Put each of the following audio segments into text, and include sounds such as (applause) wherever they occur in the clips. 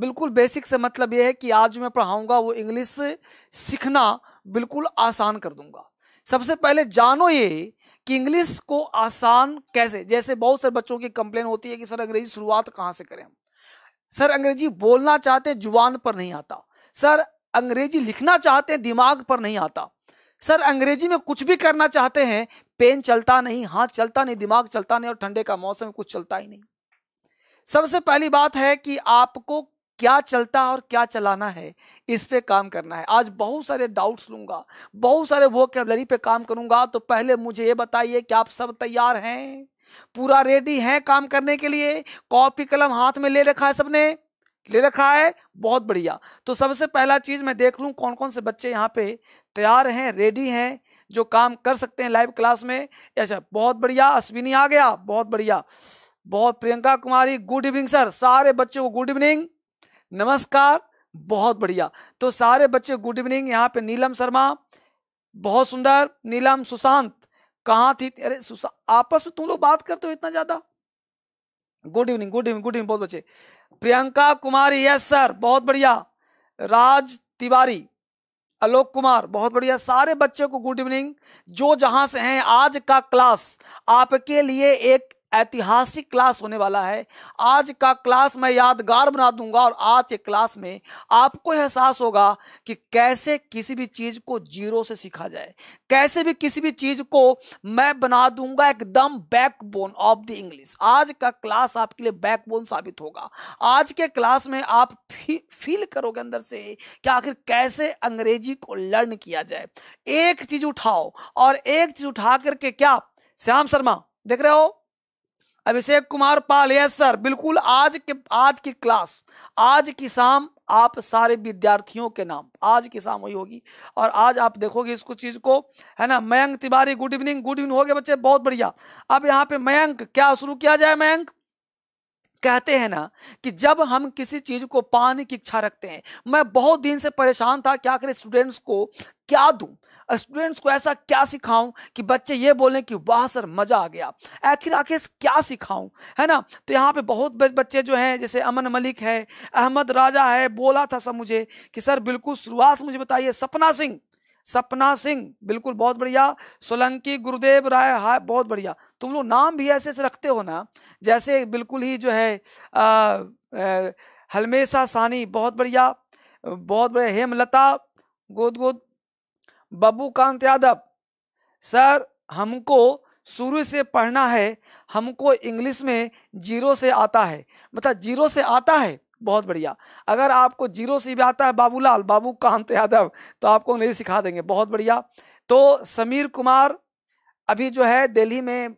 बिल्कुल बेसिक से मतलब यह है कि आज मैं पढ़ाऊंगा वो इंग्लिश सीखना बिल्कुल आसान कर दूंगा सबसे पहले जानो ये कि इंग्लिश को आसान कैसे जैसे बहुत सारे बच्चों की कंप्लेन होती है कि सर अंग्रेजी शुरुआत कहाँ से करें हम सर अंग्रेजी बोलना चाहते हैं जुबान पर नहीं आता सर अंग्रेजी लिखना चाहते हैं दिमाग पर नहीं आता सर अंग्रेजी में कुछ भी करना चाहते हैं पेन चलता नहीं हाथ चलता नहीं दिमाग चलता नहीं और ठंडे का मौसम कुछ चलता ही नहीं सबसे पहली बात है कि आपको क्या चलता और क्या चलाना है इस पे काम करना है आज बहुत सारे डाउट्स लूंगा बहुत सारे वो कैबलरी पे काम करूंगा तो पहले मुझे ये बताइए कि आप सब तैयार हैं पूरा रेडी हैं काम करने के लिए कॉपी कलम हाथ में ले रखा है सबने ले रखा है बहुत बढ़िया तो सबसे पहला चीज़ मैं देख लूँ कौन कौन से बच्चे यहाँ पे तैयार हैं रेडी हैं जो काम कर सकते हैं लाइव क्लास में अच्छा बहुत बढ़िया अश्विनी आ गया बहुत बढ़िया बहुत Priyanka Kumari good evening sir सारे बच्चों को गुड इवनिंग नमस्कार बहुत बढ़िया तो सारे बच्चे गुड इवनिंग यहाँ पे नीलम शर्मा बहुत सुंदर नीलम सुशांत कहाँ थी अरे आपस में तुम लोग बात करते हो इतना ज्यादा good evening good evening good evening बहुत बच्चे प्रियंका कुमारी यस सर बहुत बढ़िया राज तिवारी आलोक कुमार बहुत बढ़िया सारे बच्चों को गुड इवनिंग जो जहां से हैं आज का क्लास आपके लिए एक ऐतिहासिक क्लास होने वाला है आज का क्लास मैं यादगार बना दूंगा और आज के क्लास में आपको एहसास होगा कि कैसे किसी भी चीज़ को जीरो से सीखा जाए कैसे भी किसी भी चीज़ को मैं बना दूंगा एकदम बैकबोन ऑफ द इंग्लिश आज का क्लास आपके लिए बैकबोन साबित होगा आज के क्लास में आप फी, फील करोगे अंदर से कि आखिर कैसे अंग्रेजी को लर्न किया जाए एक चीज़ उठाओ और एक चीज़ उठा करके क्या श्याम शर्मा देख रहे हो अभिषेक कुमार पाल यस सर बिल्कुल आज के आज की क्लास आज की शाम आप सारे विद्यार्थियों के नाम आज की शाम वही होगी और आज आप देखोगे इसको चीज को है ना Mayank Tiwari good evening good evening हो गए बच्चे बहुत बढ़िया अब यहाँ पे मयंक क्या शुरू किया जाए मयंक कहते हैं ना कि जब हम किसी चीज को पाने की इच्छा रखते हैं मैं बहुत दिन से परेशान था कि आखिर स्टूडेंट्स को क्या दूं स्टूडेंट्स को ऐसा क्या सिखाऊं कि बच्चे ये बोलें कि वाह सर मजा आ गया आखिर आखिर क्या सिखाऊं है ना तो यहाँ पे बहुत बच्चे जो हैं जैसे अमन मलिक है अहमद राजा है बोला था सब मुझे कि सर बिल्कुल शुरुआत मुझे बताइए सपना सिंह सपना सिंह बिल्कुल बहुत बढ़िया सोलंकी गुरुदेव राय हाय बहुत बढ़िया तुम लोग नाम भी ऐसे ऐसे रखते हो ना जैसे बिल्कुल ही जो है हलमेशा सानी बहुत बढ़िया बहुत बढ़िया हेमलता गोद गोद बबू कांत यादव सर हमको शुरू से पढ़ना है हमको इंग्लिश में जीरो से आता है मतलब जीरो से आता है बहुत बढ़िया अगर आपको जीरो से भी आता है बाबूलाल बाबू कांत यादव तो आपको अंग्रेजी सिखा देंगे बहुत बढ़िया तो समीर कुमार अभी जो है दिल्ली में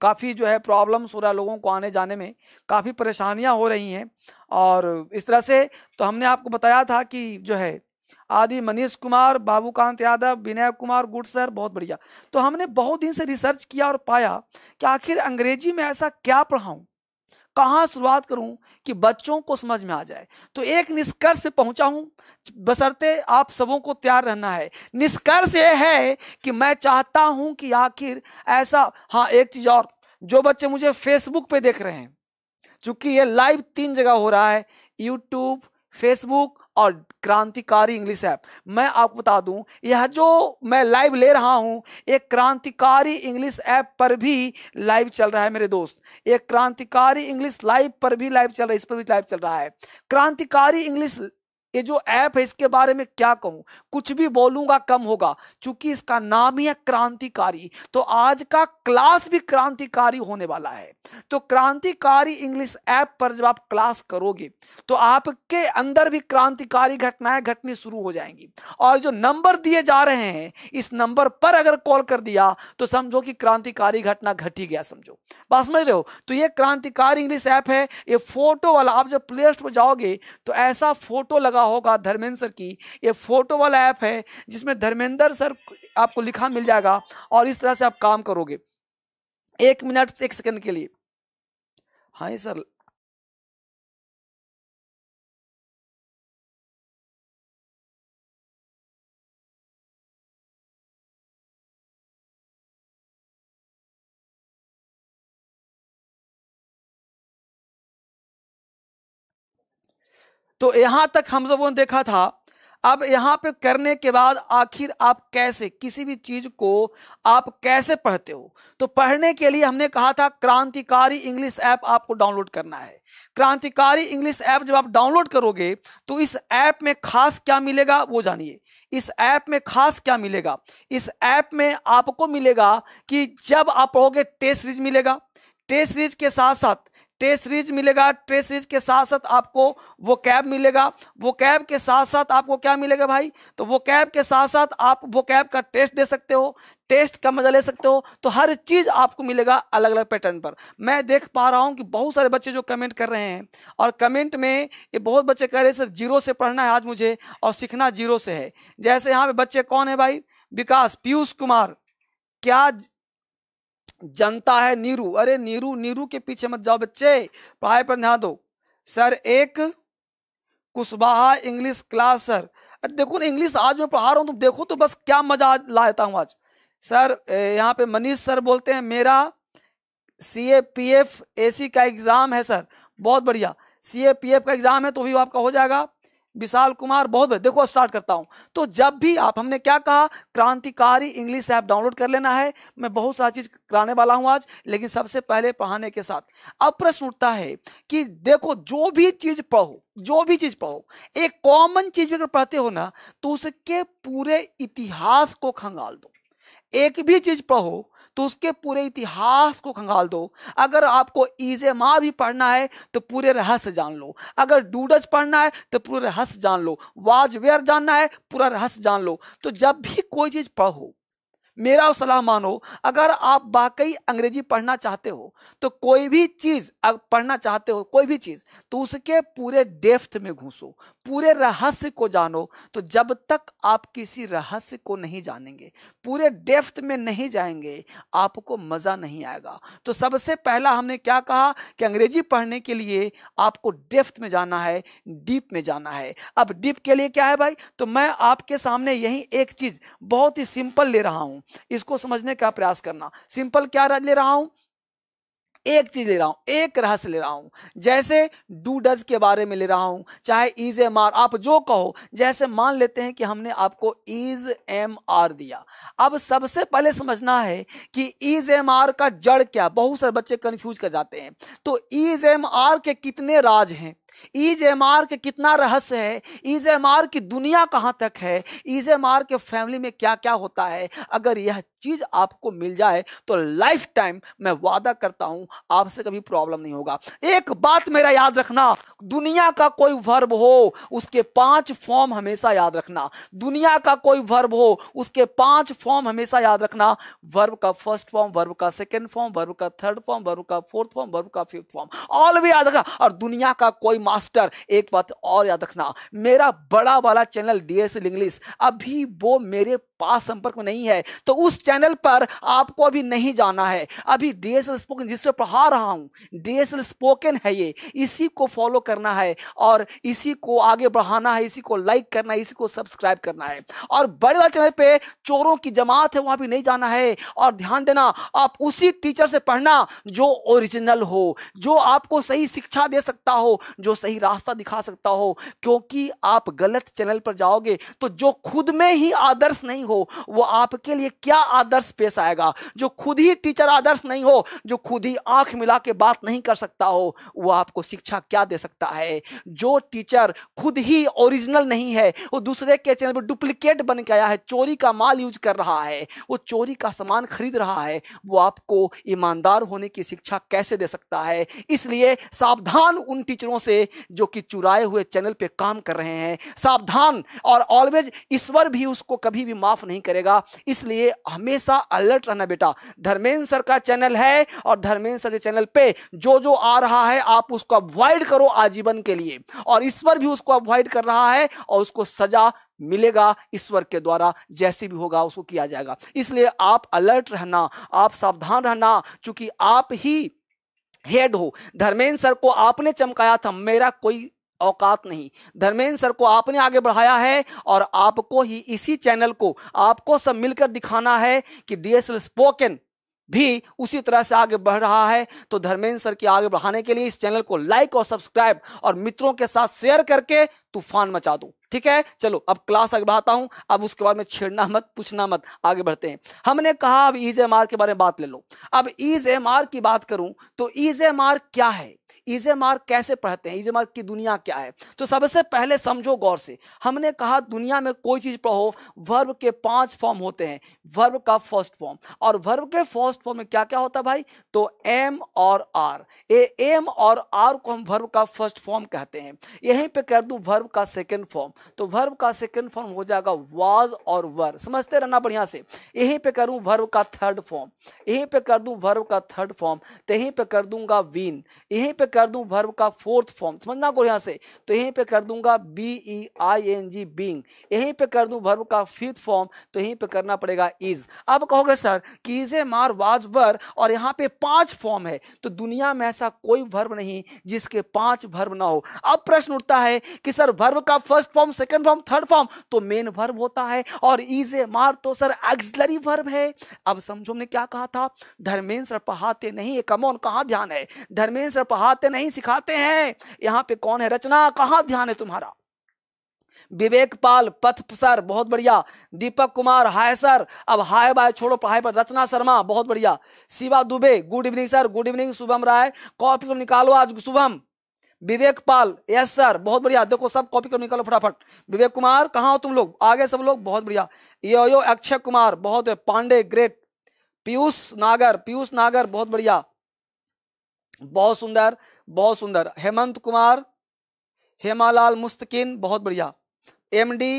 काफ़ी जो है प्रॉब्लम्स हो रहा है लोगों को आने जाने में काफ़ी परेशानियां हो रही हैं और इस तरह से तो हमने आपको बताया था कि जो है आदि मनीष कुमार बाबूकांत यादव विनय कुमार गुड सर बहुत बढ़िया तो हमने बहुत दिन से रिसर्च किया और पाया कि आखिर अंग्रेजी में ऐसा क्या पढ़ाऊँ कहाँ शुरुआत करूँ कि बच्चों को समझ में आ जाए तो एक निष्कर्ष पे पहुँचा हूँ बसरते आप सबों को तैयार रहना है निष्कर्ष ये है कि मैं चाहता हूँ कि आखिर ऐसा हाँ एक चीज़ और जो बच्चे मुझे फेसबुक पे देख रहे हैं चूँकि ये लाइव तीन जगह हो रहा है यूट्यूब फेसबुक और क्रांतिकारी इंग्लिश ऐप मैं आपको बता दूं यह जो मैं लाइव ले रहा हूं एक क्रांतिकारी इंग्लिश ऐप पर भी लाइव चल रहा है मेरे दोस्त एक क्रांतिकारी इंग्लिश लाइव पर भी लाइव चल रहा है इस पर भी लाइव चल रहा है क्रांतिकारी इंग्लिश ये जो ऐप है इसके बारे में क्या कहूँ कुछ भी बोलूंगा कम होगा क्योंकि इसका नाम ही है क्रांतिकारी तो आज का क्लास भी क्रांतिकारी होने वाला है तो क्रांतिकारी इंग्लिश ऐप पर जब आप क्लास करोगे तो आपके अंदर भी क्रांतिकारी घटनाएं घटनी शुरू हो जाएंगी और जो नंबर दिए जा रहे हैं इस नंबर पर अगर कॉल कर दिया तो समझो कि क्रांतिकारी घटना घटी गया समझो बात समझ रहे हो तो ये क्रांतिकारी इंग्लिश ऐप है ये फोटो वाला आप जब प्ले स्टोर जाओगे तो ऐसा फोटो लगा लगा होगा धर्मेंद्र सर की ये फोटो वाला ऐप है जिसमें धर्मेंद्र सर आपको लिखा मिल जाएगा और इस तरह से आप काम करोगे एक मिनट एक सेकंड के लिए हाँ सर तो यहां तक हम सब ने देखा था अब यहाँ पे करने के बाद आखिर आप कैसे किसी भी चीज को आप कैसे पढ़ते हो तो पढ़ने के लिए हमने कहा था क्रांतिकारी इंग्लिश ऐप आपको डाउनलोड करना है क्रांतिकारी इंग्लिश ऐप जब आप डाउनलोड करोगे तो इस ऐप में खास क्या मिलेगा वो जानिए इस ऐप में खास क्या मिलेगा इस ऐप में आपको मिलेगा कि जब आप पढ़ोगे टेस्ट सीरीज मिलेगा टेस्ट सीरीज के साथ साथ टेस्ट सीरीज मिलेगा टेस्ट सीरीज के साथ साथ आपको वो कैब मिलेगा वो कैब के साथ साथ आपको क्या मिलेगा भाई तो वो कैब के साथ साथ आप वो कैब का टेस्ट दे सकते हो टेस्ट का मजा ले सकते हो तो हर चीज़ आपको मिलेगा अलग अलग पैटर्न पर मैं देख पा रहा हूँ कि बहुत सारे बच्चे जो कमेंट कर रहे हैं और कमेंट में ये बहुत बच्चे कह रहे हैं सर जीरो से पढ़ना है आज मुझे और सीखना जीरो से है जैसे यहाँ पे बच्चे कौन है भाई विकास पीयूष कुमार क्या जनता है नीरू अरे नीरू नीरू के पीछे मत जाओ बच्चे पढ़ाई पर ध्यान दो सर एक कुशवाहा इंग्लिश क्लास सर अरे देखो ना इंग्लिश आज मैं पढ़ा रहा हूँ तो देखो तो बस क्या मजा लाता हूँ आज सर यहाँ पे मनीष सर बोलते हैं मेरा सी ए पी एफ ए सी का एग्ज़ाम है सर बहुत बढ़िया सी ए पी एफ का एग्ज़ाम है तो भी आपका हो जाएगा विशाल कुमार बहुत देखो स्टार्ट करता हूँ तो जब भी आप हमने क्या कहा क्रांतिकारी इंग्लिश ऐप डाउनलोड कर लेना है मैं बहुत सारा चीज कराने वाला हूँ आज लेकिन सबसे पहले पढ़ाने के साथ अब प्रश्न उठता है कि देखो जो भी चीज पढ़ो जो भी चीज पढ़ो एक कॉमन चीज भी अगर पढ़ते हो ना तो उसके पूरे इतिहास को खंगाल दो एक भी चीज पढ़ो तो उसके पूरे इतिहास को खंगाल दो अगर आपको ईज माँ भी पढ़ना है तो पूरे रहस्य जान लो अगर डूडज पढ़ना है तो पूरे रहस्य जान लो वाजवेयर जानना है पूरा रहस्य जान लो तो जब भी कोई चीज पढ़ो मेरा सलाह मानो अगर आप वाकई अंग्रेजी पढ़ना चाहते हो तो कोई भी चीज़ पढ़ना चाहते हो कोई भी चीज़ तो उसके पूरे डेफ्थ में घुसो पूरे रहस्य को जानो तो जब तक आप किसी रहस्य को नहीं जानेंगे पूरे डेफ्थ में नहीं जाएंगे आपको मज़ा नहीं आएगा तो सबसे पहला हमने क्या कहा कि अंग्रेजी पढ़ने के लिए आपको डेफ्थ में जाना है डीप में जाना है अब डीप के लिए क्या है भाई तो मैं आपके सामने यही एक चीज़ बहुत ही सिंपल ले रहा हूँ इसको समझने का प्रयास करना सिंपल क्या ले रहा हूं एक चीज ले रहा हूं एक रहस्य ले रहा हूं जैसे डू डज के बारे में ले रहा हूं चाहे इज एम आर आप जो कहो जैसे मान लेते हैं कि हमने आपको इज एम आर दिया अब सबसे पहले समझना है कि इज एम आर का जड़ क्या बहुत सारे बच्चे कंफ्यूज कर जाते हैं तो इज एम आर के कितने राज हैं ईज एमार के कितना रहस्य है ईज एमार की दुनिया कहाँ तक है ईज एमार के फैमिली में क्या क्या होता है अगर यह चीज़ आपको मिल जाए तो लाइफ टाइम मैं वादा करता हूं आपसे कभी प्रॉब्लम नहीं होगा एक बात मेरा याद रखना दुनिया का कोई वर्ब हो उसके पांच फॉर्म हमेशा याद रखना दुनिया का कोई वर्ब हो उसके पांच फॉर्म हमेशा याद रखना वर्ब का फर्स्ट फॉर्म वर्ब का सेकेंड फॉर्म वर्ब का थर्ड फॉर्म वर्ब का फोर्थ फॉर्म वर्ब का फिफ्थ फॉर्म ऑल भी याद रखना और दुनिया का कोई मास्टर एक बात और याद रखना मेरा बड़ा वाला चैनल डी इंग्लिश अभी वो मेरे पास संपर्क में नहीं है तो उस चैनल पर आपको अभी नहीं जाना है अभी डीएसएल स्पोकन जिस पर पढ़ा रहा हूँ डीएसएल स्पोकन है ये इसी को फॉलो करना है और इसी को आगे बढ़ाना है इसी को लाइक करना है इसी को सब्सक्राइब करना है और बड़े वाले चैनल पर चोरों की जमात है वहाँ भी नहीं जाना है और ध्यान देना आप उसी टीचर से पढ़ना जो ओरिजिनल हो जो आपको सही शिक्षा दे सकता हो जो सही रास्ता दिखा सकता हो क्योंकि आप गलत चैनल पर जाओगे तो जो खुद में ही आदर्श नहीं हो वो आपके लिए क्या आदर्श पेश आएगा जो खुद ही टीचर आदर्श नहीं हो जो खुद ही आंख मिला के बात नहीं कर सकता हो वो आपको शिक्षा क्या दे सकता है जो टीचर खुद ही ओरिजिनल नहीं है वो दूसरे के चैनल पर डुप्लीकेट बन के आया है चोरी का माल यूज कर रहा है वो चोरी का सामान खरीद रहा है वो आपको ईमानदार होने की शिक्षा कैसे दे सकता है इसलिए सावधान उन टीचरों से जो कि चुराए हुए चैनल पे काम कर रहे हैं सावधान और ऑलवेज ईश्वर भी उसको कभी भी माफ माफ नहीं करेगा इसलिए हमेशा अलर्ट रहना बेटा धर्मेंद्र सर का चैनल है और धर्मेंद्र सर के चैनल पे जो जो आ रहा है आप उसको अवॉइड करो आजीवन के लिए और ईश्वर भी उसको अवॉइड कर रहा है और उसको सजा मिलेगा ईश्वर के द्वारा जैसे भी होगा उसको किया जाएगा इसलिए आप अलर्ट रहना आप सावधान रहना चूंकि आप ही हेड हो धर्मेंद्र सर को आपने चमकाया था मेरा कोई औकात नहीं धर्मेंद्र सर को आपने आगे बढ़ाया है और आपको ही इसी चैनल को आपको सब मिलकर दिखाना है कि डी एस स्पोकन भी उसी तरह से आगे बढ़ रहा है तो धर्मेंद्र सर के आगे बढ़ाने के लिए इस चैनल को लाइक और सब्सक्राइब और मित्रों के साथ शेयर करके तूफान मचा दो ठीक है चलो अब क्लास आगे बढ़ाता हूं अब उसके बाद में छेड़ना मत पूछना मत आगे बढ़ते हैं हमने कहा अब ईज e एम के बारे में बात ले लो अब ईज e एम की बात करूं तो ईज e एम क्या है ईज एम कैसे पढ़ते हैं ईज एम की दुनिया क्या है तो सबसे पहले समझो गौर से हमने कहा दुनिया में कोई चीज पढ़ो वर्ब के पांच फॉर्म होते हैं वर्ब का फर्स्ट फॉर्म और वर्ब के फर्स्ट फॉर्म में क्या क्या होता है भाई तो एम और आर ए एम और आर को हम वर्ब का फर्स्ट फॉर्म कहते हैं यहीं पर कर दू वर्ब का सेकेंड फॉर्म तो वर्ब का सेकंड फॉर्म हो जाएगा वाज और वर समझते रहना बढ़िया से यहीं पे करूं वर्ब का थर्ड फॉर्म यहीं पे कर दूं वर्ब का थर्ड फॉर्म तो यहीं पे कर दूंगा वीन यहीं पे कर दूं वर्ब का फोर्थ फॉर्म समझना को यहाँ से तो यहीं पे कर दूंगा B E I N G being यहीं पे कर दूं वर्ब का फिफ्थ फॉर्म तो यहीं पे करना पड़ेगा इज अब कहोगे सर कि इज ए मार वाज वर और यहाँ पे पांच फॉर्म है तो दुनिया में ऐसा कोई वर्ब नहीं जिसके पांच वर्ब ना हो अब प्रश्न उठता है कि सर वर्ब का first form form second form third form तो मेन वर्ब होता है और इज ए मार तो सर एक्सलरी वर्ब है अब समझो हमने क्या कहा था धर्मेंद्र पढ़ाते नहीं कमोन कहाँ ध्यान है धर्मेंद्र पढ़ाते नहीं सिखाते हैं यहाँ पे कौन है रचना कहाँ ध्यान है तुम्हारा विवेक पाल पथ सर बहुत बढ़िया दीपक कुमार हाय सर अब हाय बाय छोड़ो पढ़ाई पर रचना शर्मा बहुत बढ़िया Shiva Dubey good evening sir good evening Shubham Rai call तो निकालो आज शुभम विवेक पाल यस सर बहुत बढ़िया देखो सब कॉपी कर निकालो फटाफट विवेक कुमार कहाँ हो तुम लोग आगे सब लोग बहुत बढ़िया यो यो अक्षय कुमार बहुत पांडे ग्रेट पीयूष नागर पीयूष नागर बहुत बढ़िया बहुत सुंदर बहुत सुंदर हेमंत कुमार हेमालाल मुस्तकिन बहुत बढ़िया MD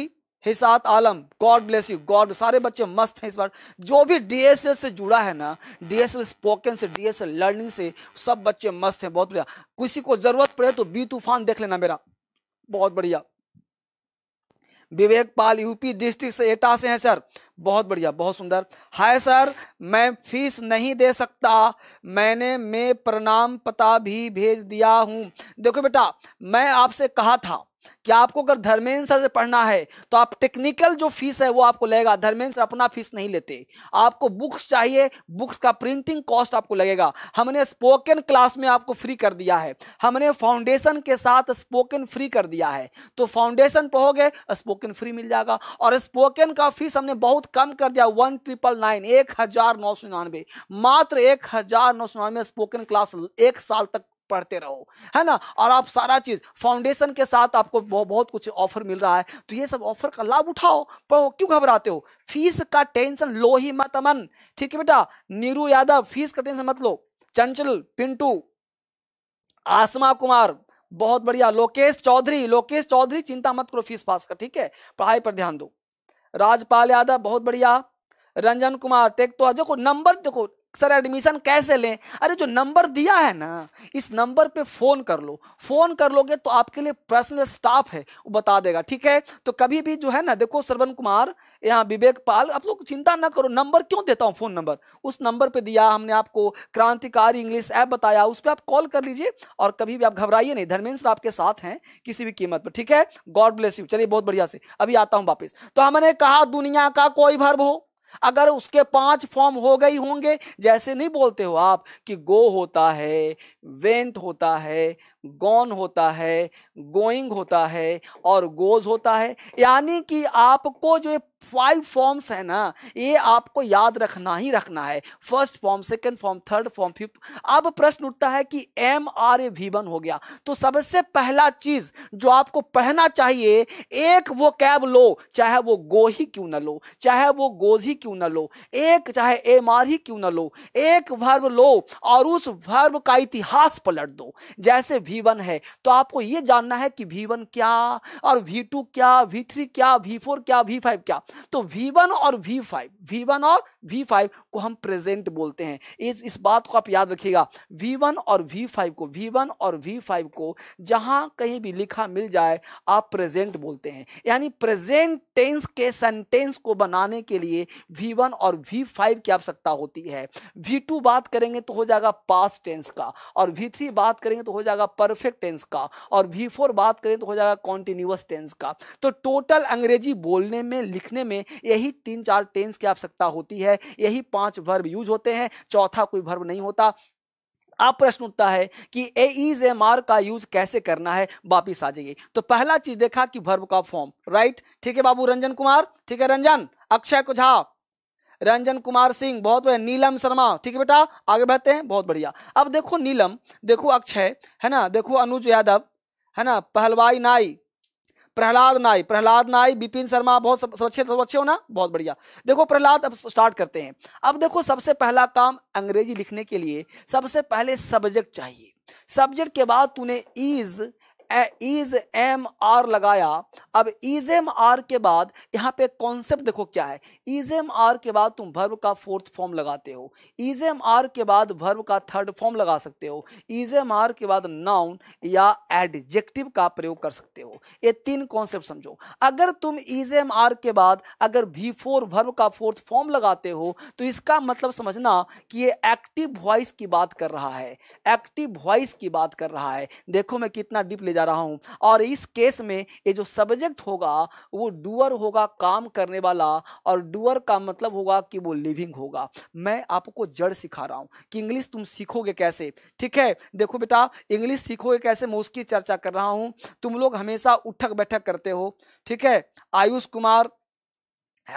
Hisat Alam God bless you God सारे बच्चे मस्त हैं इस बार जो भी डीएसएल से जुड़ा है ना डीएसएल स्पोकन से डीएसएल लर्निंग से सब बच्चे मस्त हैं बहुत बढ़िया किसी को जरूरत पड़े तो बी तूफान देख लेना मेरा बहुत बढ़िया विवेक पाल यूपी डिस्ट्रिक्ट से एटा से हैं सर बहुत बढ़िया बहुत सुंदर हाय सर मैं फीस नहीं दे सकता मैंने मैं प्रणाम पता भी भेज दिया हूँ देखो बेटा मैं आपसे कहा था कि आपको अगर धर्मेंद्र सर से पढ़ना है तो आप टेक्निकल जो फीस है वो आपको लगेगा धर्मेंद्र सर अपना फीस नहीं लेते आपको बुक्स चाहिए बुक्स का प्रिंटिंग कॉस्ट आपको लगेगा हमने स्पोकन क्लास में आपको फ्री कर दिया है हमने फाउंडेशन के साथ स्पोकन फ्री कर दिया है तो फाउंडेशन पढ़ोगे स्पोकन फ्री मिल जाएगा और स्पोकन का फीस हमने बहुत कम कर दिया वन ट्रिपल नाइन एक हजार नौ सौ निन्यानवे मात्र एक हजार नौ सौ निन्यानवे स्पोकन क्लास एक साल तक पढ़ते रहो है ना और आप सारा चीज फाउंडेशन के साथ आपको बहुत कुछ ऑफर मिल रहा है तो ये सब ऑफर का लाभ उठाओ पढ़ो क्यों घबराते हो फीस का टेंशन लो ही मत अमन ठीक है बेटा नीरू यादव फीस का टेंशन मत लो चंचल पिंटू आसमा कुमार बहुत बढ़िया लोकेश चौधरी लोकेश चौधरी चिंता मत करो फीस पास का ठीक है पढ़ाई पर ध्यान दो राजपाल यादव बहुत बढ़िया रंजन कुमार टेक तो देखो नंबर देखो सर एडमिशन कैसे लें अरे जो नंबर दिया है ना इस नंबर पे फ़ोन कर लो फ़ोन कर लोगे तो आपके लिए पर्सनल स्टाफ है वो बता देगा ठीक है तो कभी भी जो है ना देखो श्रवण कुमार यहाँ विवेक पाल आप लोग चिंता ना करो नंबर क्यों देता हूँ फ़ोन नंबर उस नंबर पे दिया हमने आपको क्रांतिकारी इंग्लिश ऐप बताया उस पर आप कॉल कर लीजिए और कभी भी आप घबराइए नहीं धर्मेंद्र आपके साथ हैं किसी भी कीमत पर ठीक है गॉड ब्लेस यू चलिए बहुत बढ़िया से अभी आता हूँ वापिस तो हमने कहा दुनिया का कोई भर्व हो अगर उसके पांच फॉर्म हो गई होंगे जैसे नहीं बोलते हो आप कि गो होता है वेंट होता है गॉन होता है गोइंग होता है और गोज होता है यानी कि आपको जो फाइव फॉर्म्स है ना ये आपको याद रखना ही रखना है first form second form third form fifth अब प्रश्न उठता है कि am are a V one हो गया तो सबसे पहला चीज जो आपको पढ़ना चाहिए एक वो कैब लो चाहे वो गो ही क्यों ना लो चाहे वो गोज ही क्यों ना लो एक चाहे एम आर ही क्यों ना लो एक वर्ब लो और उस वर्ब का इतिहास पलट दो जैसे वी वन है तो आपको ये जानना है कि वी वन क्या और वी टू क्या वी थ्री क्या वी फोर क्या वी फाइव क्या तो V1 और V5 V1 और V5 को हम प्रेजेंट बोलते हैं इस इस बात को आप याद रखिएगा V1 और V5 को V1 और V5 को जहां कहीं भी लिखा मिल जाए आप प्रेजेंट बोलते हैं यानी प्रेजेंट सेंटेंस के सेंटेंस को बनाने के लिए वी वन और वी फाइव की आवश्यकता होती है वी टू बात करेंगे तो हो जाएगा पास टेंस का और वी थ्री बात करेंगे तो हो जाएगा परफेक्ट टेंस का और वी फोर बात करें तो हो जाएगा कॉन्टिन्यूस टेंस का तो टोटल अंग्रेजी बोलने में लिखने में यही तीन चार टेंस की आवश्यकता होती है यही पांच वर्ब यूज होते हैं चौथा कोई वर्ब नहीं होता अब प्रश्न उठता है कि ए इज एम आर का यूज कैसे करना है वापिस आ जाइए तो पहला चीज देखा कि भर्व का फॉर्म राइट ठीक है बाबू रंजन कुमार ठीक है रंजन अक्षय कुझा रंजन कुमार सिंह बहुत बढ़िया नीलम शर्मा ठीक है बेटा आगे बढ़ते हैं बहुत बढ़िया अब देखो नीलम देखो अक्षय है ना देखो अनुज यादव है ना पहलवाई नाई प्रहलाद नाई प्रहलाद नाई बिपिन शर्मा बहुत सुरक्षित अच्छे हो ना बहुत बढ़िया देखो प्रहलाद अब स्टार्ट करते हैं अब देखो सबसे पहला काम अंग्रेजी लिखने के लिए सबसे पहले सब्जेक्ट चाहिए सब्जेक्ट के बाद तूने इज इज एम आर लगाया अब इज एम आर के बाद यहाँ पे कॉन्सेप्ट देखो क्या है इज एम आर के बाद तुम भर्व का फोर्थ फॉर्म लगाते हो इज एम आर के बाद भर्व का थर्ड फॉर्म लगा सकते हो इज एम आर के बाद नाउन या एडजेक्टिव का प्रयोग कर सकते हो ये तीन कॉन्सेप्ट समझो अगर तुम इज एम आर के बाद अगर भी फोर भर्व का फोर्थ फॉर्म लगाते हो तो इसका मतलब समझना कि ये एक्टिव वॉइस की बात कर रहा है एक्टिव वॉइस की बात कर रहा है देखो मैं कितना डीप ले जा जा रहा हूँ और इस केस में ये जो सब्जेक्ट होगा वो डूअर होगा काम करने वाला और डूअर का मतलब होगा कि वो लिविंग होगा मैं आपको जड़ सिखा रहा हूँ कि इंग्लिश तुम सीखोगे कैसे ठीक है देखो बेटा इंग्लिश सीखोगे कैसे मैं उसकी चर्चा कर रहा हूँ तुम लोग हमेशा उठक बैठक करते हो ठीक है आयुष कुमार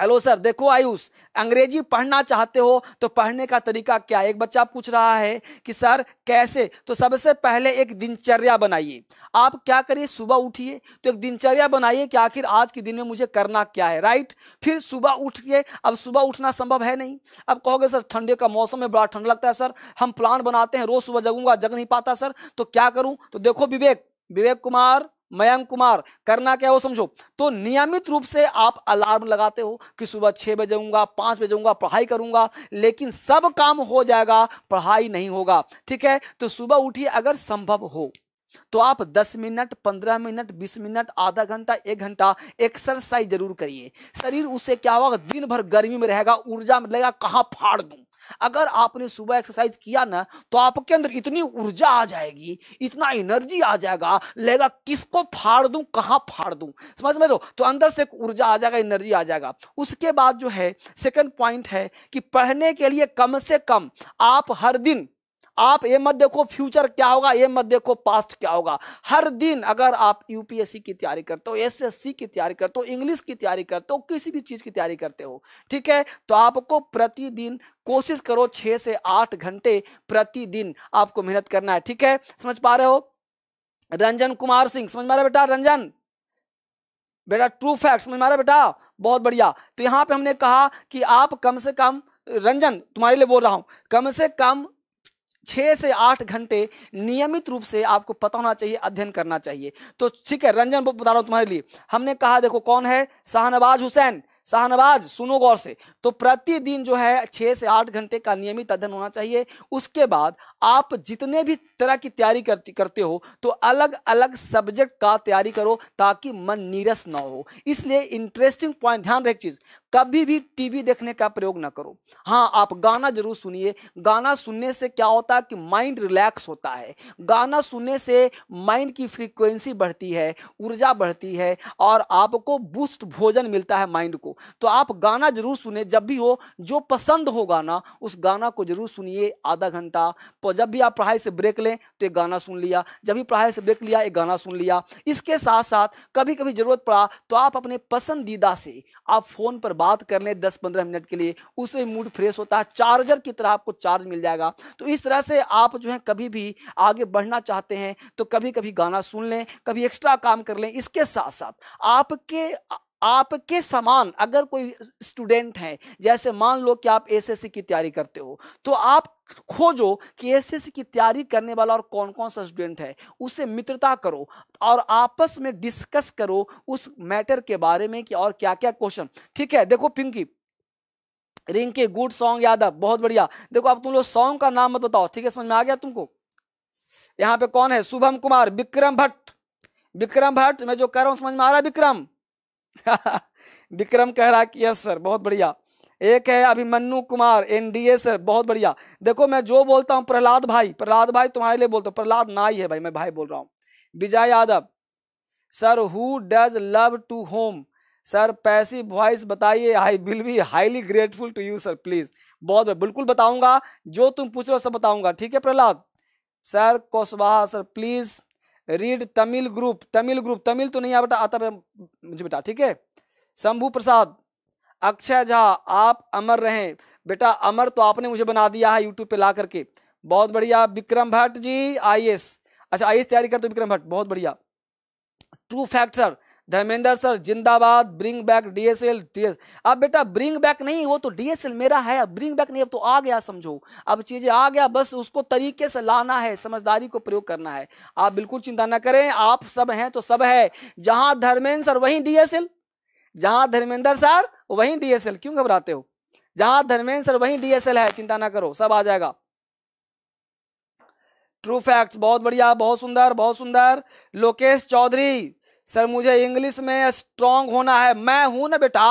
हेलो सर देखो आयुष अंग्रेजी पढ़ना चाहते हो तो पढ़ने का तरीका क्या है एक बच्चा पूछ रहा है कि सर कैसे तो सबसे पहले एक दिनचर्या बनाइए आप क्या करिए सुबह उठिए तो एक दिनचर्या बनाइए कि आखिर आज के दिन में मुझे करना क्या है राइट फिर सुबह उठिए अब सुबह उठना संभव है नहीं अब कहोगे सर ठंडे का मौसम है बड़ा ठंड लगता है सर हम प्लान बनाते हैं रोज सुबह जगूंगा जग नहीं पाता सर तो क्या करूँ तो देखो विवेक विवेक कुमार मयंक कुमार करना क्या हो समझो तो नियमित रूप से आप अलार्म लगाते हो कि सुबह छः बजे जाऊंगा पाँच बजे जाऊंगा पढ़ाई करूंगा लेकिन सब काम हो जाएगा पढ़ाई नहीं होगा ठीक है तो सुबह उठिए अगर संभव हो तो आप 10 मिनट 15 मिनट 20 मिनट आधा घंटा एक घंटा एक्सरसाइज जरूर करिए शरीर उससे क्या होगा दिन भर गर्मी में रहेगा ऊर्जा में लगेगा कहाँ फाड़ दूँ अगर आपने सुबह एक्सरसाइज किया ना तो आपके अंदर इतनी ऊर्जा आ जाएगी इतना एनर्जी आ जाएगा लेगा किसको फाड़ दूं कहां फाड़ दूं समझ में लो तो अंदर से ऊर्जा आ जाएगा एनर्जी आ जाएगा उसके बाद जो है सेकंड पॉइंट है कि पढ़ने के लिए कम से कम आप हर दिन आप ये मत देखो फ्यूचर क्या होगा ये मत देखो पास्ट क्या होगा हर दिन अगर आप यूपीएससी की तैयारी करते हो एसएससी की तैयारी करते हो इंग्लिश की तैयारी करते हो किसी भी चीज़ की तैयारी करते हो ठीक है तो आपको प्रतिदिन कोशिश करो छः से आठ घंटे प्रतिदिन आपको मेहनत करना है ठीक है समझ पा रहे हो रंजन कुमार सिंह समझ मारे बेटा रंजन बेटा ट्रू फैक्ट समझ में बेटा बहुत बढ़िया तो यहाँ पे हमने कहा कि आप कम से कम रंजन तुम्हारे लिए बोल रहा हूँ कम से कम छः से आठ घंटे नियमित रूप से आपको पता होना चाहिए अध्ययन करना चाहिए तो ठीक है रंजन बता रहा हूँ तुम्हारे लिए हमने कहा देखो कौन है शाहनवाज हुसैन शाहनवाज सुनो गौर से तो प्रतिदिन जो है छः से आठ घंटे का नियमित अध्ययन होना चाहिए उसके बाद आप जितने भी तरह की तैयारी करती करते हो तो अलग अलग सब्जेक्ट का तैयारी करो ताकि मन नीरस ना हो इसलिए इंटरेस्टिंग पॉइंट ध्यान रख चीज़ कभी भी टीवी देखने का प्रयोग ना करो हाँ आप गाना जरूर सुनिए गाना सुनने से क्या होता है कि माइंड रिलैक्स होता है गाना सुनने से माइंड की फ्रीक्वेंसी बढ़ती है ऊर्जा बढ़ती है और आपको बूस्ट भोजन मिलता है माइंड को तो आप गाना जरूर सुने जब भी हो जो पसंद हो गाना उस गाना को जरूर सुनिए आधा घंटा तो जब भी आप पढ़ाई से ब्रेक लें तो एक गाना सुन लिया जब भी पढ़ाई से ब्रेक लिया एक गाना सुन लिया इसके साथ साथ कभी कभी ज़रूरत पड़ा तो आप अपने पसंदीदा से आप फ़ोन पर बात कर लें दस पंद्रह मिनट के लिए उससे मूड फ्रेश होता है चार्जर की तरह आपको चार्ज मिल जाएगा तो इस तरह से आप जो है कभी भी आगे बढ़ना चाहते हैं तो कभी कभी गाना सुन लें कभी एक्स्ट्रा काम कर लें इसके साथ साथ आपके आपके समान अगर कोई स्टूडेंट है जैसे मान लो कि आप एसएससी की तैयारी करते हो तो आप खोजो कि एसएससी की तैयारी करने वाला और कौन कौन सा स्टूडेंट है उससे मित्रता करो और आपस में डिस्कस करो उस मैटर के बारे में कि और क्या क्या क्वेश्चन ठीक है देखो पिंकी रिंकी गुड सॉन्ग यादव बहुत बढ़िया देखो अब तुम लोग सॉन्ग का नाम मत बताओ ठीक है समझ में आ गया तुमको यहाँ पे कौन है शुभम कुमार विक्रम भट्ट विक्रम भट्ट मैं जो कह रहा हूँ समझ में आ रहा है विक्रम (laughs) विक्रम कह रहा कि यस सर बहुत बढ़िया एक है अभिमन्यु कुमार एनडीए सर बहुत बढ़िया देखो मैं जो बोलता हूँ प्रहलाद भाई प्रहलाद भाई तुम्हारे लिए बोलता हूँ प्रहलाद ना ही है भाई मैं भाई बोल रहा हूँ Vijay Yadav sir who does love to home sir passive voice बताइए I will be highly grateful to you sir please बहुत बिल्कुल बताऊंगा जो तुम पूछ रहे हो सब बताऊंगा ठीक है Prahlad sir Kushwaha sir please read Tamil group Tamil group Tamil तो नहीं बेटा आता मुझे बेटा ठीक है शंभू प्रसाद अक्षय झा आप अमर रहे बेटा अमर तो आपने मुझे बना दिया है यूट्यूब पे ला करके बहुत बढ़िया विक्रम भट्ट जी आई अच्छा आई तैयारी करते विक्रम भट्ट बहुत बढ़िया ट्रू फैक्टर धर्मेंद्र सर जिंदाबाद ब्रिंग बैक डीएसएल डीएस अब बेटा ब्रिंग बैक नहीं वो तो डीएसएल मेरा है ब्रिंग बैक नहीं अब तो आ गया समझो अब चीजें आ गया बस उसको तरीके से लाना है समझदारी को प्रयोग करना है आप बिल्कुल चिंता ना करें आप सब हैं तो सब है जहां धर्मेंद्र सर वहीं डीएसएल जहां धर्मेंद्र सर वहीं डीएसएल क्यों घबराते हो जहां धर्मेंद्र सर वहीं डीएसएल है चिंता ना करो सब आ जाएगा ट्रू फैक्ट बहुत बढ़िया बहुत सुंदर बहुत सुंदर लोकेश चौधरी सर मुझे इंग्लिश में स्ट्रांग होना है मैं हूं ना बेटा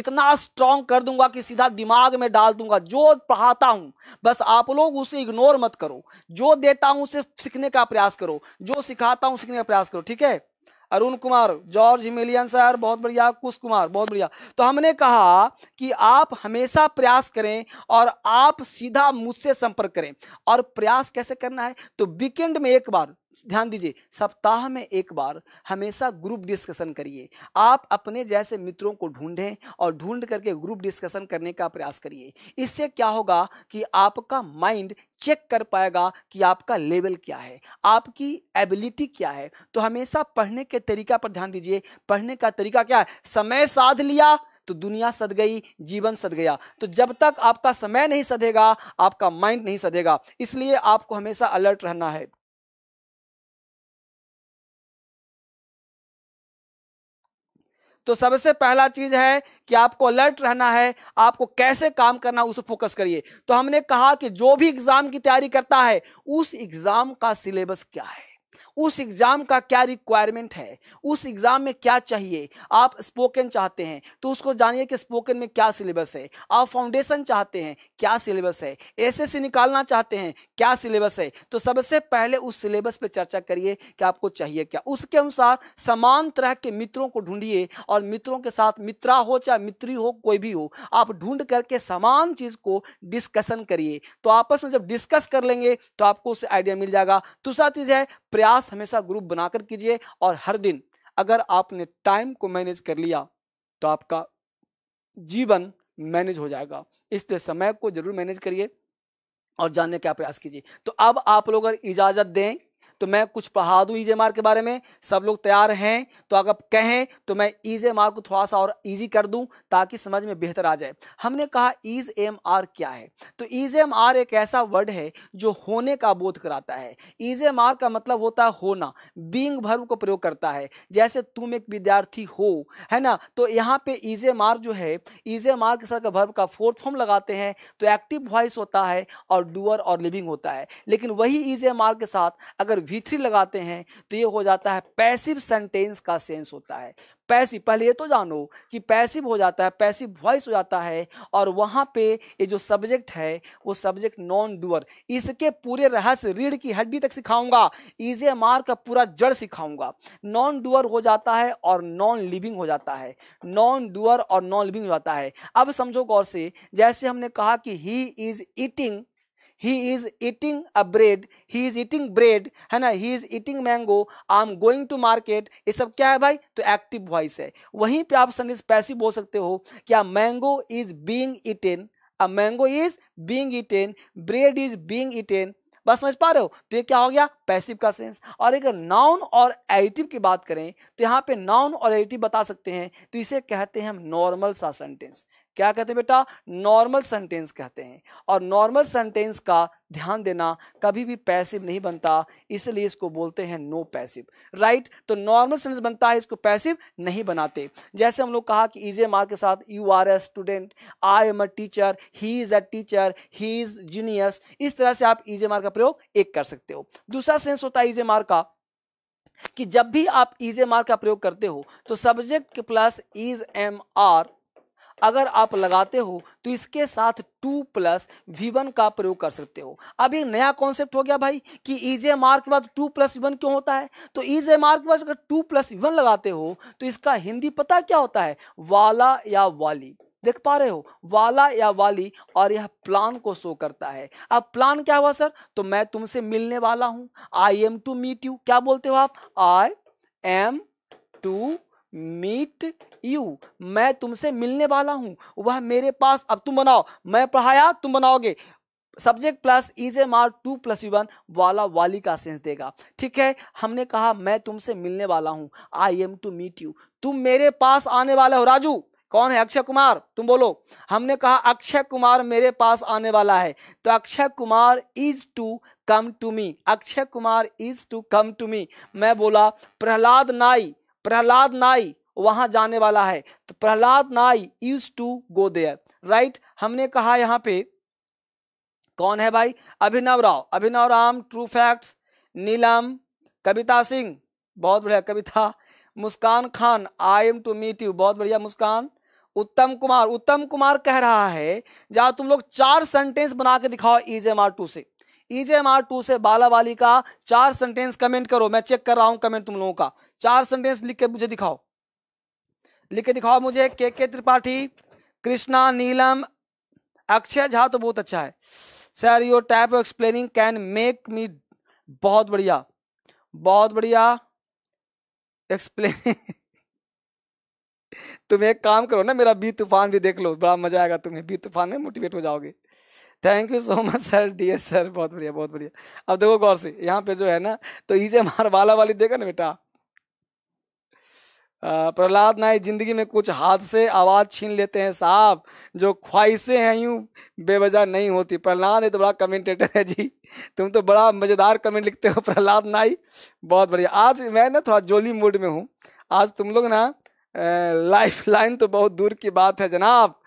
इतना स्ट्रांग कर दूंगा कि सीधा दिमाग में डाल दूंगा जो पढ़ाता हूं बस आप लोग उसे इग्नोर मत करो जो देता हूं उसे सीखने का प्रयास करो जो सिखाता हूं सीखने का प्रयास करो ठीक है अरुण कुमार जॉर्ज हिमेलियन सर बहुत बढ़िया कुश कुमार बहुत बढ़िया तो हमने कहा कि आप हमेशा प्रयास करें और आप सीधा मुझसे संपर्क करें और प्रयास कैसे करना है तो वीकेंड में एक बार ध्यान दीजिए सप्ताह में एक बार हमेशा ग्रुप डिस्कशन करिए आप अपने जैसे मित्रों को ढूंढें और ढूंढ करके ग्रुप डिस्कशन करने का प्रयास करिए इससे क्या होगा कि आपका माइंड चेक कर पाएगा कि आपका लेवल क्या है आपकी एबिलिटी क्या है तो हमेशा पढ़ने के तरीका पर ध्यान दीजिए पढ़ने का तरीका क्या है समय साध लिया तो दुनिया सद गई जीवन सद गया तो जब तक आपका समय नहीं सधेगा आपका माइंड नहीं सधेगा इसलिए आपको हमेशा अलर्ट रहना है तो सबसे पहला चीज है कि आपको अलर्ट रहना है आपको कैसे काम करना उस फोकस करिए तो हमने कहा कि जो भी एग्जाम की तैयारी करता है उस एग्जाम का सिलेबस क्या है उस एग्ज़ाम का क्या रिक्वायरमेंट है उस एग्ज़ाम में क्या चाहिए आप स्पोकन चाहते हैं तो उसको जानिए कि स्पोकन में क्या सिलेबस है आप फाउंडेशन चाहते हैं क्या सिलेबस है से निकालना चाहते हैं क्या सिलेबस है तो सबसे पहले उस सिलेबस पर चर्चा करिए कि आपको चाहिए क्या उसके अनुसार समान तरह के मित्रों को ढूंढिए और मित्रों के साथ मित्रा हो चाहे मित्री हो कोई भी हो आप ढूंढ करके समान चीज़ को डिस्कशन करिए तो आपस में जब डिस्कस कर लेंगे तो आपको उससे आइडिया मिल जाएगा दूसरा चीज़ है प्रयास क्लास हमेशा ग्रुप बनाकर कीजिए और हर दिन अगर आपने टाइम को मैनेज कर लिया तो आपका जीवन मैनेज हो जाएगा इसलिए समय को जरूर मैनेज करिए और जानने का प्रयास कीजिए तो अब आप लोग अगर इजाज़त दें तो मैं कुछ पढ़ा दूँ ईजे मार्क के बारे में सब लोग तैयार हैं तो अगर कहें तो मैं ईजे मार्क को थोड़ा सा और ईजी कर दूँ ताकि समझ में बेहतर आ जाए हमने कहा ईज एम आर क्या है तो ईज एम आर एक ऐसा वर्ड है जो होने का बोध कराता है ईज एम आर का मतलब होता है होना बींग भर्व को प्रयोग करता है जैसे तुम एक विद्यार्थी हो है ना तो यहाँ पे ईज एम आर जो है ईज एम आर के साथ भर्व का फोर्थ फॉर्म लगाते हैं तो एक्टिव वॉइस होता है और डूअर और लिविंग होता है लेकिन वही ईज एम आर के साथ अगर वी थ्री लगाते हैं तो ये हो जाता है पैसिव सेंटेंस का सेंस होता है पैसिव पहले ये तो जानो कि पैसिव हो जाता है पैसिव वॉइस हो जाता है और वहाँ पे ये जो सब्जेक्ट है वो सब्जेक्ट नॉन डूअर इसके पूरे रहस्य रीढ़ की हड्डी तक सिखाऊंगा ईजे मार का पूरा जड़ सिखाऊंगा नॉन डूअर हो जाता है और नॉन लिविंग हो जाता है नॉन डूअर और नॉन लिविंग हो जाता है अब समझो गौर से जैसे हमने कहा कि he is eating he is eating a bread he is eating bread है ना he is eating mango I am going to market ये सब क्या है भाई तो एक्टिव वॉइस है वहीं पे आप सेंटेंस पैसिव बोल सकते हो क्या mango is being eaten a mango is being eaten bread is being eaten बस समझ पा रहे हो तो ये क्या हो गया पैसिव का सेंस और अगर नाउन और एडिटिव की बात करें तो यहाँ पे नाउन और एडिटिव बता सकते हैं तो इसे कहते हैं हम नॉर्मल सा सेंटेंस क्या कहते हैं बेटा नॉर्मल सेंटेंस कहते हैं और नॉर्मल सेंटेंस का ध्यान देना कभी भी पैसिव नहीं बनता इसलिए इसको बोलते हैं नो पैसिव राइट तो नॉर्मल सेंटेंस बनता है इसको पैसिव नहीं बनाते जैसे हम लोग कहा कि इज ए मार्क के साथ you are a student I am a teacher he is a teacher he is juniors इस तरह से आप इज ए मार्क का प्रयोग एक कर सकते हो दूसरा सेंस होता है इज ए मार्क का कि जब भी आप इज ए मार्क का प्रयोग करते हो तो subject plus is M are अगर आप लगाते हो तो इसके साथ टू प्लस वी वन का प्रयोग कर सकते हो अब एक नया कॉन्सेप्ट हो गया भाई कि ईजे e मार्क के बाद टू प्लस वन क्यों होता है तो ईजे e मार्क के बाद अगर टू प्लस वन लगाते हो तो इसका हिंदी पता क्या होता है वाला या वाली देख पा रहे हो वाला या वाली और यह प्लान को शो करता है अब प्लान क्या हुआ सर तो मैं तुमसे मिलने वाला हूं I am to meet you क्या बोलते हो आप I am to meet you मैं तुमसे मिलने वाला हूँ वह मेरे पास अब तुम बनाओ मैं पढ़ाया तुम बनाओगे सब्जेक्ट प्लस इज ए मार टू प्लस वन वाला वाली का सेंस देगा ठीक है हमने कहा मैं तुमसे मिलने वाला हूँ I am to meet you तुम मेरे पास आने वाले हो राजू कौन है अक्षय कुमार तुम बोलो हमने कहा अक्षय कुमार मेरे पास आने वाला है तो Akshay Kumar is to come to me Akshay Kumar is to come to me मैं बोला प्रहलाद नाई प्रहलाद नाई वहां जाने वाला है तो प्रहलाद नाई use to go there right हमने कहा यहाँ पे कौन है भाई अभिनव राव अभिनव राम ट्रू फैक्ट्स नीलम कविता सिंह बहुत बढ़िया Kavita Muskan Khan I am to meet you बहुत बढ़िया मुस्कान उत्तम कुमार उत्तम कुमार कह रहा है जहां तुम लोग चार सेंटेंस बना के दिखाओ E J M R to से इज एम आर टू से बाला वाली का चार सेंटेंस कमेंट करो मैं चेक कर रहा हूं कमेंट तुम लोगों का चार सेंटेंस लिख के मुझे दिखाओ लिख के दिखाओ मुझे के के त्रिपाठी कृष्णा नीलम अक्षय झा तो बहुत अच्छा है sir your type of explaining can make me बहुत बढ़िया बहुत बढ़िया एक्सप्लेन (laughs) तुम एक काम करो ना मेरा बी तूफान भी देख लो बड़ा मजा आएगा तुम्हें बी तूफान में मोटिवेट हो जाओगे thank you so much sir D sir बहुत बढ़िया बहुत बढ़िया अब देखो गौर से यहाँ पे जो है ना तो ईजे मार वाला वाली देखा ना बेटा प्रहलाद नाई जिंदगी में कुछ हाथ से आवाज़ छीन लेते हैं साहब जो ख्वाहिशें हैं यूँ बेवजह नहीं होती प्रहलाद ये तो बड़ा कमेंटेटर है जी तुम तो बड़ा मज़ेदार कमेंट लिखते हो प्रहलाद नाई बहुत बढ़िया आज मैं ना थोड़ा जोली मूड में हूँ आज तुम लोग ना लाइफ लाइन तो बहुत दूर की बात है जनाब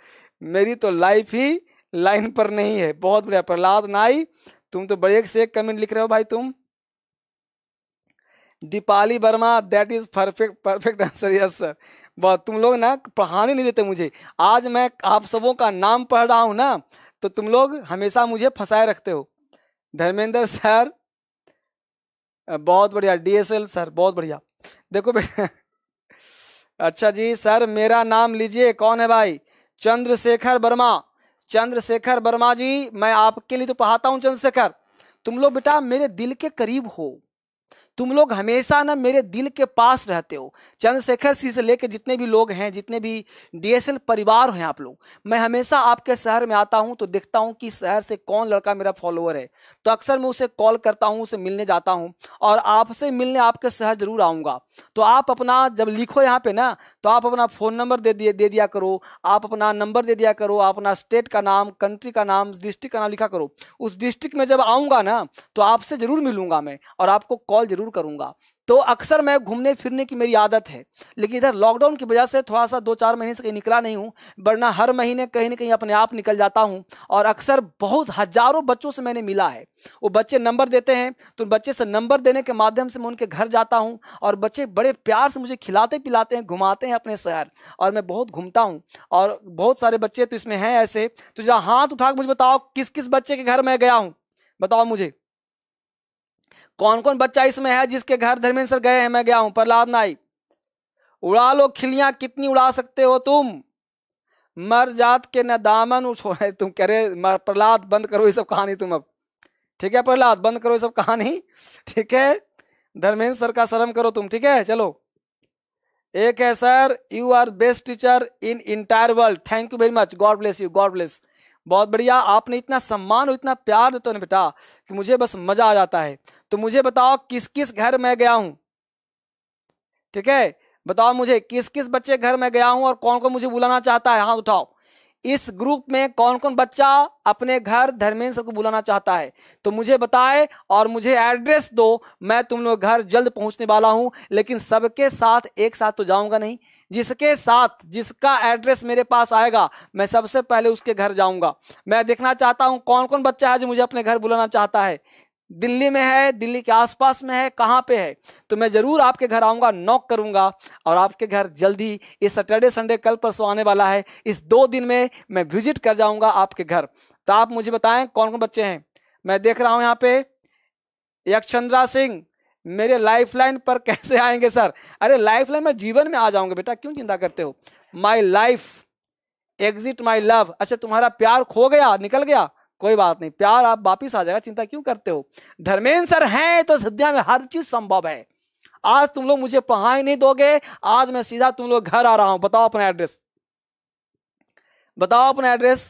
मेरी तो लाइफ ही लाइन पर नहीं है बहुत बढ़िया प्रहलाद नाई तुम तो बड़े से एक कमेंट लिख रहे हो भाई तुम Deepali Verma that is perfect perfect answer yes sir बहुत तुम लोग ना पढ़ाने नहीं देते मुझे आज मैं आप सबों का नाम पढ़ रहा हूँ ना तो तुम लोग हमेशा मुझे फंसाए रखते हो धर्मेंद्र सर बहुत बढ़िया डीएसएल सर बहुत बढ़िया देखो बेटा (laughs) अच्छा जी सर मेरा नाम लीजिए कौन है भाई चंद्रशेखर वर्मा चंद्रशेखर वर्मा जी मैं आपके लिए तो पढ़ाता हूँ चंद्रशेखर तुम लोग बेटा मेरे दिल के करीब हो तुम लोग हमेशा ना मेरे दिल के पास रहते हो चंद्रशेखर सिंह से लेकर जितने भी लोग हैं जितने भी डीएसएल परिवार हैं आप लोग मैं हमेशा आपके शहर में आता हूं तो देखता हूं कि शहर से कौन लड़का मेरा फॉलोअर है तो अक्सर मैं उसे कॉल करता हूं उसे मिलने जाता हूँ और आपसे मिलने आपके शहर जरूर आऊँगा तो आप अपना जब लिखो यहाँ पर ना तो आप अपना फ़ोन नंबर दे दिए दे दिया करो आप अपना नंबर दे दिया करो आप अपना स्टेट का नाम कंट्री का नाम डिस्ट्रिक्ट का नाम लिखा करो उस डिस्ट्रिक्ट में जब आऊँगा ना तो आपसे ज़रूर मिलूँगा मैं और आपको कॉल जरूर जरूर करूंगा तो अक्सर मैं घूमने फिरने की मेरी आदत है लेकिन इधर लॉकडाउन की वजह से थोड़ा सा दो चार महीने से कहीं निकला नहीं हूँ वरना हर महीने कहीं ना कहीं अपने आप निकल जाता हूँ और अक्सर बहुत हजारों बच्चों से मैंने मिला है वो बच्चे नंबर देते हैं तो बच्चे से नंबर देने के माध्यम से मैं उनके घर जाता हूँ और बच्चे बड़े प्यार से मुझे खिलाते पिलाते हैं घुमाते हैं अपने शहर और मैं बहुत घूमता हूँ और बहुत सारे बच्चे तो इसमें हैं ऐसे तो जरा हाथ उठा मुझे बताओ किस किस बच्चे के घर मैं गया हूँ बताओ मुझे कौन कौन बच्चा इसमें है जिसके घर धर्मेंद्र सर गए हैं मैं गया हूं प्रहलाद नाई उड़ा लो खिलियां कितनी उड़ा सकते हो तुम मर जात के न दामन उछो तुम कह रहे प्रहलाद बंद करो ये सब कहानी तुम अब ठीक है प्रहलाद बंद करो ये सब कहानी (laughs) ठीक है धर्मेंद्र सर का शर्म करो तुम ठीक है चलो एक है sir you are best teacher in entire world thank you very much God bless you God bless बहुत बढ़िया आपने इतना सम्मान और इतना प्यार देते हो ना बेटा कि मुझे बस मजा आ जाता है तो मुझे बताओ किस किस घर में गया हूं ठीक है बताओ मुझे किस किस बच्चे घर में गया हूं और कौन कौन मुझे बुलाना चाहता है हाथ उठाओ इस ग्रुप में कौन कौन बच्चा अपने घर धर्मेंद्र सर को बुलाना चाहता है तो मुझे बताए और मुझे एड्रेस दो मैं तुम लोग घर जल्द पहुंचने वाला हूं लेकिन सबके साथ एक साथ तो जाऊंगा नहीं जिसके साथ जिसका एड्रेस मेरे पास आएगा मैं सबसे पहले उसके घर जाऊंगा मैं देखना चाहता हूं कौन कौन बच्चा है जो मुझे अपने घर बुलाना चाहता है दिल्ली में है दिल्ली के आसपास में है कहाँ पे है तो मैं ज़रूर आपके घर आऊँगा नॉक करूँगा और आपके घर जल्दी ये सैटरडे संडे कल परसों आने वाला है इस दो दिन में मैं विजिट कर जाऊँगा आपके घर तो आप मुझे बताएं कौन कौन बच्चे हैं मैं देख रहा हूँ यहाँ पे यक्षंद्रा सिंह मेरे लाइफलाइन पर (laughs) कैसे आएंगे सर अरे लाइफलाइन में जीवन में आ जाऊँगा बेटा क्यों चिंता करते हो my life exit my love अच्छा तुम्हारा प्यार खो गया निकल गया कोई बात नहीं प्यार आप वापिस आ जाएगा चिंता क्यों करते हो धर्मेंद्र सर हैं तो सद्या में हर चीज संभव है आज तुम लोग मुझे पढ़ाई नहीं दोगे आज मैं सीधा तुम लोग घर आ रहा हूं बताओ अपना एड्रेस बताओ अपना एड्रेस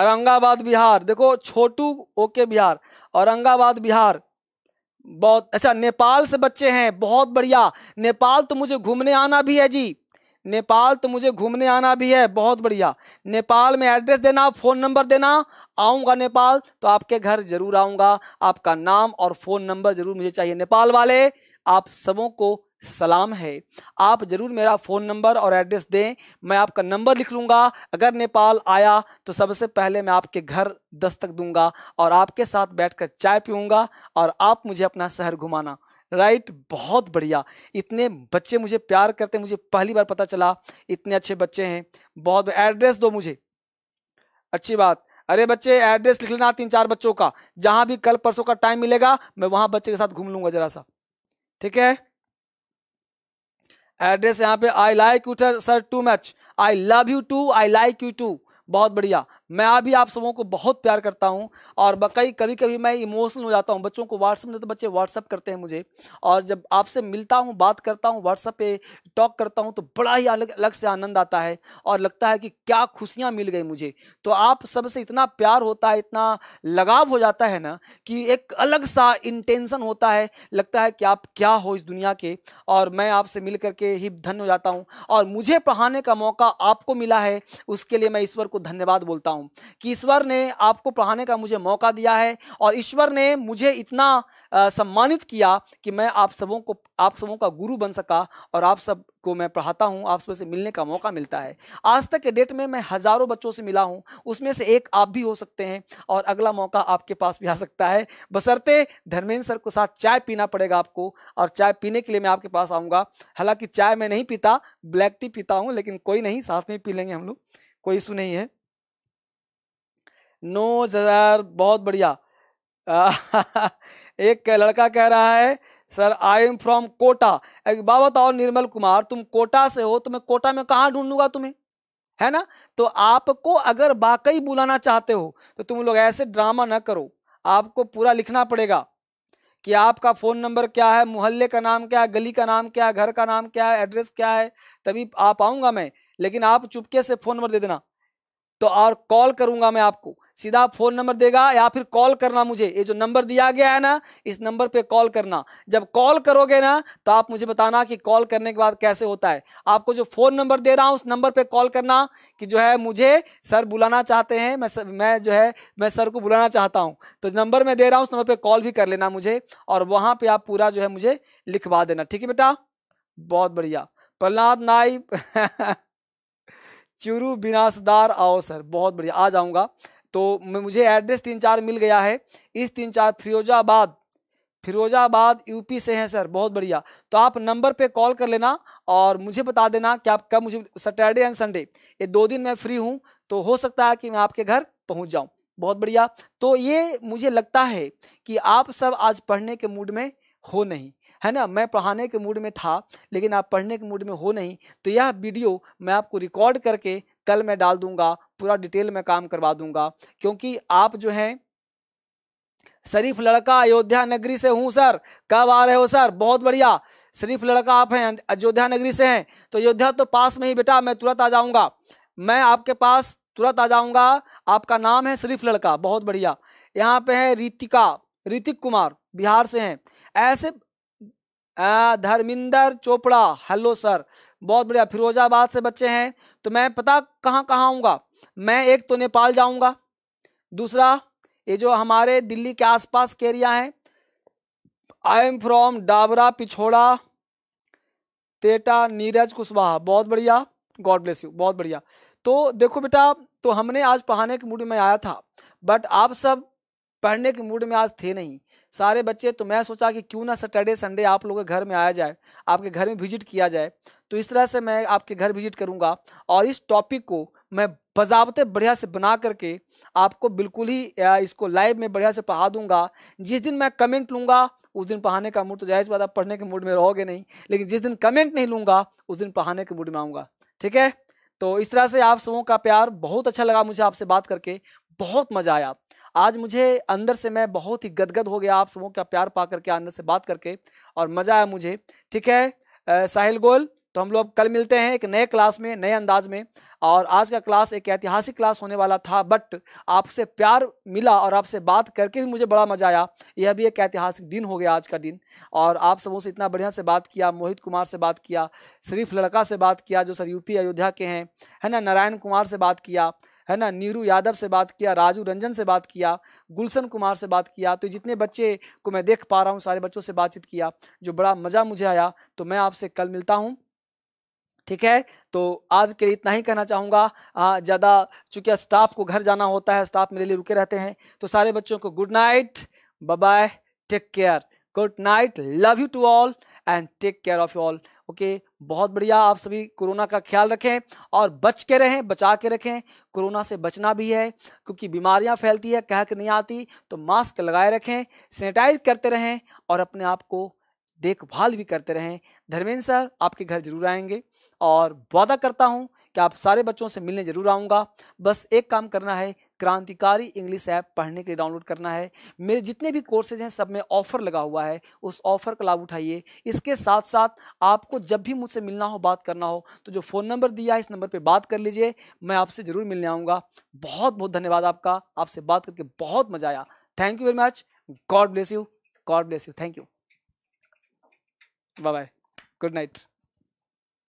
औरंगाबाद बिहार देखो छोटू ओके बिहार औरंगाबाद बिहार बहुत अच्छा नेपाल से बच्चे हैं बहुत बढ़िया नेपाल तो मुझे घूमने आना भी है जी नेपाल तो मुझे घूमने आना भी है बहुत बढ़िया नेपाल में एड्रेस देना फ़ोन नंबर देना आऊँगा नेपाल तो आपके घर ज़रूर आऊँगा आपका नाम और फ़ोन नंबर ज़रूर मुझे चाहिए नेपाल वाले आप सबों को सलाम है आप ज़रूर मेरा फ़ोन नंबर और एड्रेस दें मैं आपका नंबर लिख लूँगा अगर नेपाल आया तो सबसे पहले मैं आपके घर दस्तक दूँगा और आपके साथ बैठकर चाय पीऊँगा और आप मुझे अपना शहर घुमाना राइट बहुत बढ़िया इतने बच्चे मुझे प्यार करते मुझे पहली बार पता चला इतने अच्छे बच्चे हैं बहुत एड्रेस दो मुझे अच्छी बात अरे बच्चे एड्रेस लिख लेना तीन चार बच्चों का जहां भी कल परसों का टाइम मिलेगा मैं वहां बच्चे के साथ घूम लूंगा जरा सा ठीक है एड्रेस यहाँ पे I like you sir too much I love you too I like you too बहुत बढ़िया मैं अभी आप सबों को बहुत प्यार करता हूँ और कई कभी कभी मैं इमोशनल हो जाता हूँ बच्चों को व्हाट्सअप में तो बच्चे व्हाट्सअप करते हैं मुझे और जब आपसे मिलता हूँ बात करता हूँ व्हाट्सअप पे टॉक करता हूँ तो बड़ा ही अलग अलग से आनंद आता है और लगता है कि क्या खुशियाँ मिल गई मुझे तो आप सबसे इतना प्यार होता है इतना लगाव हो जाता है ना कि एक अलग सा इंटेंसन होता है लगता है कि आप क्या हो इस दुनिया के और मैं आपसे मिल करके ही धन्य हो जाता हूँ और मुझे पढ़ाने का मौका आपको मिला है उसके लिए मैं ईश्वर को धन्यवाद बोलता हूँ हूँ कि ईश्वर ने आपको पढ़ाने का मुझे मौका दिया है और ईश्वर ने मुझे इतना सम्मानित किया कि मैं आप सबों को आप सबों का गुरु बन सका और आप सब को मैं पढ़ाता हूँ आप सबसे मिलने का मौका मिलता है आज तक के डेट में मैं हज़ारों बच्चों से मिला हूँ उसमें से एक आप भी हो सकते हैं और अगला मौका आपके पास भी आ सकता है बसरते धर्मेंद्र सर के साथ चाय पीना पड़ेगा आपको और चाय पीने के लिए मैं आपके पास आऊँगा हालांकि चाय मैं नहीं पीता ब्लैक टी पीता हूँ लेकिन कोई नहीं साथ में पी लेंगे हम लोग कोई इशू नहीं है नो जजार बहुत बढ़िया (laughs) एक लड़का कह रहा है sir I am from Kota एक बाबा और निर्मल कुमार तुम कोटा से हो तो मैं कोटा में कहाँ ढूंढूंगा तुम्हें है ना तो आपको अगर वाकई बुलाना चाहते हो तो तुम लोग ऐसे ड्रामा ना करो आपको पूरा लिखना पड़ेगा कि आपका फ़ोन नंबर क्या है मोहल्ले का नाम क्या है गली का नाम क्या है घर का नाम क्या है एड्रेस क्या है तभी आप आऊँगा मैं लेकिन आप चुपके से फ़ोन नंबर दे देना तो और कॉल करूँगा मैं आपको सीधा फ़ोन नंबर देगा या फिर कॉल करना मुझे ये जो नंबर दिया गया है ना इस नंबर पे कॉल करना जब कॉल करोगे ना तो आप मुझे बताना कि कॉल करने के बाद कैसे होता है आपको जो फ़ोन नंबर दे रहा हूँ उस नंबर पर कॉल करना कि जो है मुझे सर बुलाना चाहते हैं मैं सर, मैं जो है मैं सर को बुलाना चाहता हूँ तो नंबर मैं दे रहा हूँ उस नंबर पर कॉल भी कर लेना मुझे और वहाँ पर आप पूरा जो है मुझे लिखवा देना ठीक है बेटा बहुत बढ़िया प्रहलाद नाई (laughs) चुरु विनाशदार आओ सर बहुत बढ़िया आ जाऊंगा तो मुझे एड्रेस तीन चार मिल गया है इस तीन चार फिरोजाबाद फिरोजाबाद यूपी से हैं सर बहुत बढ़िया तो आप नंबर पे कॉल कर लेना और मुझे बता देना कि आप कब मुझे सैटरडे एंड संडे ये दो दिन मैं फ्री हूँ तो हो सकता है कि मैं आपके घर पहुँच जाऊँ बहुत बढ़िया तो ये मुझे लगता है कि आप सब आज पढ़ने के मूड में हो नहीं है ना मैं पढ़ाने के मूड में था लेकिन आप पढ़ने के मूड में हो नहीं तो यह वीडियो मैं आपको रिकॉर्ड करके कल मैं डाल दूंगा पूरा डिटेल में काम करवा दूंगा क्योंकि आप जो हैं शरीफ लड़का अयोध्या नगरी से हूं सर कब आ रहे हो सर बहुत बढ़िया शरीफ लड़का आप हैं अयोध्या नगरी से हैं तो अयोध्या तो पास में ही बेटा मैं तुरंत आ जाऊंगा मैं आपके पास तुरंत आ जाऊंगा आपका नाम है शरीफ लड़का बहुत बढ़िया यहाँ पे है रीतिका रितिक कुमार बिहार से हैं ऐसे धर्मिंदर चोपड़ा हेलो सर बहुत बढ़िया फिरोजाबाद से बच्चे हैं तो मैं पता कहाँ कहाँ आऊँगा मैं एक तो नेपाल जाऊँगा दूसरा ये जो हमारे दिल्ली के आसपास के एरिया हैं I am from Dabra Pichhore तेटा नीरज कुशवाहा बहुत बढ़िया गॉड ब्लेस यू बहुत बढ़िया तो देखो बेटा तो हमने आज पढ़ाने के मूड में आया था बट आप सब पढ़ने के मूड में आज थे नहीं सारे बच्चे तो मैं सोचा कि क्यों ना सैटरडे संडे आप लोगों के घर में आया जाए आपके घर में विजिट किया जाए तो इस तरह से मैं आपके घर विजिट करूँगा और इस टॉपिक को मैं बजावते बढ़िया से बना करके आपको बिल्कुल ही इसको लाइव में बढ़िया से पढ़ा दूंगा जिस दिन मैं कमेंट लूँगा उस दिन पढ़ाने का मूड तो जाहिर बात आप पढ़ने के मूड में रहोगे नहीं लेकिन जिस दिन कमेंट नहीं लूँगा उस दिन पढ़ाने के मूड में आऊँगा ठीक है तो इस तरह से आप सबों का प्यार बहुत अच्छा लगा मुझे आपसे बात करके बहुत मज़ा आया आज मुझे अंदर से मैं बहुत ही गदगद हो गया आप सबों का प्यार पा करके अंदर से बात करके और मज़ा आया मुझे ठीक है साहिल गोल तो हम लोग कल मिलते हैं एक नए क्लास में नए अंदाज में और आज का क्लास एक ऐतिहासिक क्लास होने वाला था बट आपसे प्यार मिला और आपसे बात करके भी मुझे बड़ा मज़ा आया यह भी एक ऐतिहासिक दिन हो गया आज का दिन और आप सबों से इतना बढ़िया से बात किया मोहित कुमार से बात किया शरीफ लड़का से बात किया जो सर यूपी अयोध्या के हैं है ना नारायण कुमार से बात किया है ना नीरू यादव से बात किया राजू रंजन से बात किया गुलशन कुमार से बात किया तो जितने बच्चे को मैं देख पा रहा हूँ सारे बच्चों से बातचीत किया जो बड़ा मज़ा मुझे आया तो मैं आपसे कल मिलता हूँ ठीक है तो आज के लिए इतना ही कहना चाहूँगा ज़्यादा चूँकि स्टाफ को घर जाना होता है स्टाफ मेरे लिए रुके रहते हैं तो सारे बच्चों को good night bye take care good night love you to all and take care of you all okay बहुत बढ़िया आप सभी कोरोना का ख्याल रखें और बच के रहें बचा के रखें कोरोना से बचना भी है क्योंकि बीमारियां फैलती है कह के नहीं आती तो मास्क लगाए रखें सैनिटाइज करते रहें और अपने आप को देखभाल भी करते रहें धर्मेंद्र सर आपके घर जरूर आएंगे और वादा करता हूँ कि आप सारे बच्चों से मिलने जरूर आऊँगा बस एक काम करना है क्रांतिकारी इंग्लिश ऐप पढ़ने के लिए डाउनलोड करना है मेरे जितने भी कोर्सेज हैं सब में ऑफर लगा हुआ है उस ऑफर का लाभ उठाइए इसके साथ साथ आपको जब भी मुझसे मिलना हो बात करना हो तो जो फ़ोन नंबर दिया है इस नंबर पर बात कर लीजिए मैं आपसे ज़रूर मिलने आऊँगा बहुत बहुत धन्यवाद आपका आपसे बात करके बहुत मज़ा आया thank you very much God bless you God bless you thank you bye bye good night